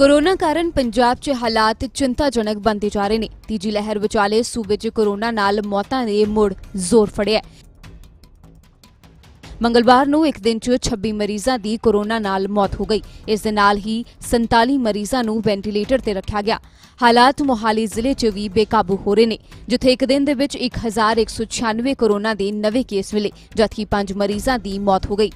corona ਕਾਰਨ ਪੰਜਾਬ 'ਚ ਹਾਲਾਤ ਚਿੰਤਾਜਨਕ ਬਣਦੇ ਜਾ ਰਹੇ ਨੇ ਤੀਜੀ ਲਹਿਰ ਵਿਚਾਲੇ ਸੂਬੇ 'ਚ ਕੋਰੋਨਾ ਨਾਲ ਮੌਤਾਂ ਦੇ ਮੁੜ ਜ਼ੋਰ ਫੜਿਆ ਮੰਗਲਵਾਰ ਨੂੰ ਇੱਕ ਦਿਨ 'ਚ 26 ਮਰੀਜ਼ਾਂ ਦੀ ਕੋਰੋਨਾ ਨਾਲ ਮੌਤ ਹੋ ਗਈ ਇਸ ਦੇ ਨਾਲ ਹੀ 47 ਮਰੀਜ਼ਾਂ ਨੂੰ ਵੈਂਟੀਲੇਟਰ ਤੇ ਰੱਖਿਆ ਗਿਆ ਹਾਲਾਤ ਮੁਹਾਲੀ ਜ਼ਿਲ੍ਹੇ 'ਚ ਵੀ ਬੇਕਾਬੂ ਹੋ ਰਹੇ ਨੇ ਜਿੱਥੇ ਇੱਕ ਦਿਨ ਦੇ ਵਿੱਚ 1196 ਕੋਰੋਨਾ ਦੇ ਨਵੇਂ ਕੇਸ ਮਿਲੇ ਜਦਕਿ 5 ਮਰੀਜ਼ਾਂ ਦੀ ਮੌਤ ਹੋ ਗਈ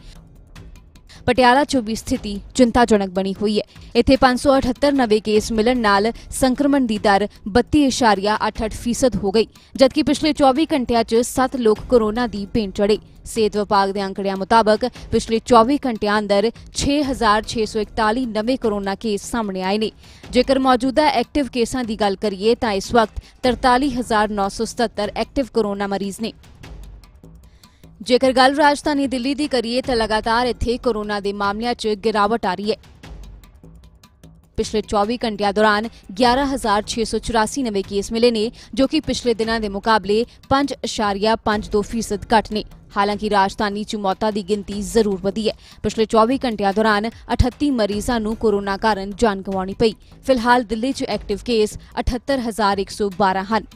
ਪਟਿਆਲਾ 'ਚ ਵੀ ਸਥਿਤੀ ਚਿੰਤਾਜਨਕ ਬਣੀ ਹੋਈ ਹੈ ਇੱਥੇ 578 ਨਵੇਂ ਕੇਸ ਮਿਲਣ ਨਾਲ ਸੰਕਰਮਣ ਦੀ ਦਰ 32.88% ਹੋ ਗਈ ਜਦਕਿ ਪਿਛਲੇ 24 ਘੰਟਿਆਂ 'ਚ 7 ਲੋਕ ਕੋਰੋਨਾ ਦੀ ਭੇਂਟ ਚੜੇ ਸਿਹਤ ਵਿਭਾਗ ਦੇ ਅੰਕੜਿਆਂ ਮੁਤਾਬਕ ਪਿਛਲੇ 24 ਘੰਟਿਆਂ ਅੰਦਰ 6641 ਨਵੇਂ ਕੋਰੋਨਾ ਕੇਸ ਸਾਹਮਣੇ ਆਏ ਨੇ ਜੇਕਰ ਮੌਜੂਦਾ ਐਕਟਿਵ ਕੇਸਾਂ ਦੀ ਗੱਲ ਕਰੀਏ ਤਾਂ ਇਸ ਵਕਤ 43977 ਐਕਟਿਵ ਕੋਰੋਨਾ ਮਰੀਜ਼ ਨੇ ਜੇਕਰ ਗੱਲ ਰਾਜਧਾਨੀ ਦਿੱਲੀ ਦੀ ਕਰੀਏ ਤਾਂ ਲਗਾਤਾਰ ਇੱਥੇ ਕੋਰੋਨਾ ਦੇ ਮਾਮਲਿਆਂ 'ਚ ਗਿਰਾਵਟ ਆ ਰਹੀ ਹੈ ਪਿਛਲੇ 24 ਘੰਟਿਆਂ ਦੌਰਾਨ 11684 ਨਵੇਂ ਕੇਸ ਮਿਲੇ ਨੇ ਜੋ ਕਿ ਪਿਛਲੇ ਦਿਨਾਂ ਦੇ ਮੁਕਾਬਲੇ 5.52% ਘੱਟ ਨੇ ਹਾਲਾਂਕਿ ਰਾਜਧਾਨੀ 'ਚ ਮੌਤਾਂ ਦੀ ਗਿਣਤੀ ਜ਼ਰੂਰ ਵਧੀ ਹੈ ਪਿਛਲੇ 24 ਘੰਟਿਆਂ ਦੌਰਾਨ 38 ਮਰੀਜ਼ਾਂ ਨੂੰ ਕੋਰੋਨਾ ਕਾਰਨ ਜਾਨ ਗਵਾਉਣੀ ਪਈ ਫਿਲਹਾਲ ਦਿੱਲੀ 'ਚ ਐਕਟਿਵ ਕੇਸ 78112 ਹਨ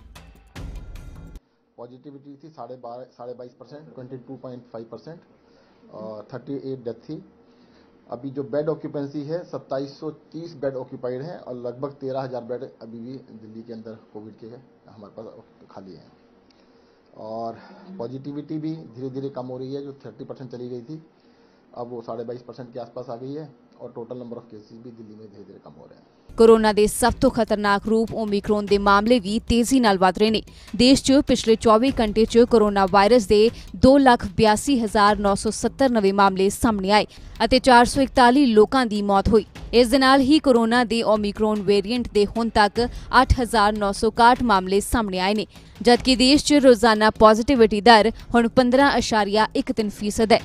पॉजिटिविटी थी साढ़े बारह साढ़े बाईस percent twenty two point five percent और थर्टी एट डेथ थी अभी जो बेड ऑक्यूपेंसी है सत्ताईस सौ तीस बेड ऑक्यूपाइड हैं और लगभग तेरह हजार बेड अभी भी दिल्ली के अंदर कोविड के है, हमारे पास खाली हैं और पॉजिटिविटी भी धीरे धीरे कम हो रही है जो थर्टी परसेंट चली गई थी अब वो साढ़े बाईस परसेंट के आसपास आ गई है ਔਰ ਟੋਟਲ ਨੰਬਰ ਆਫ ਕੇਸਿਸ ਵੀ ਦਿੱਲੀ में ਧੀਰੇ-ਧੀਰੇ ਕਮ ਹੋ रहे हैं ਕੋਰੋਨਾ ਦੇ ਸਭ ਤੋਂ ਖਤਰਨਾਕ ਰੂਪ ਓਮਿਕਰੋਨ ਦੇ ਮਾਮਲੇ ਵੀ ਤੇਜ਼ੀ ਨਾਲ ਵਧ ਰਹੇ ਨੇ ਦੇਸ਼ 'ਚ ਪਿਛਲੇ 24 ਘੰਟੇ 'ਚ ਕੋਰੋਨਾ ਵਾਇਰਸ ਦੇ 282970 ਨਵੇਂ ਮਾਮਲੇ ਸਾਹਮਣੇ ਆਏ ਅਤੇ 441 ਲੋਕਾਂ ਦੀ ਮੌਤ ਹੋਈ ਇਸ ਦੇ ਨਾਲ ਹੀ ਕੋਰੋਨਾ ਦੇ ਓਮਿਕਰੋਨ ਵੇਰੀਐਂਟ ਦੇ ਹੁਣ ਤੱਕ 8961 ਮਾਮਲੇ ਸਾਹਮਣੇ ਆਏ ਨੇ ਜਦਕਿ ਦੇਸ਼ 'ਚ ਰੋਜ਼ਾਨਾ ਪੋਜ਼ਿਟਿਵਿਟੀ ਦਰ ਹੁਣ 15.13% ਹੈ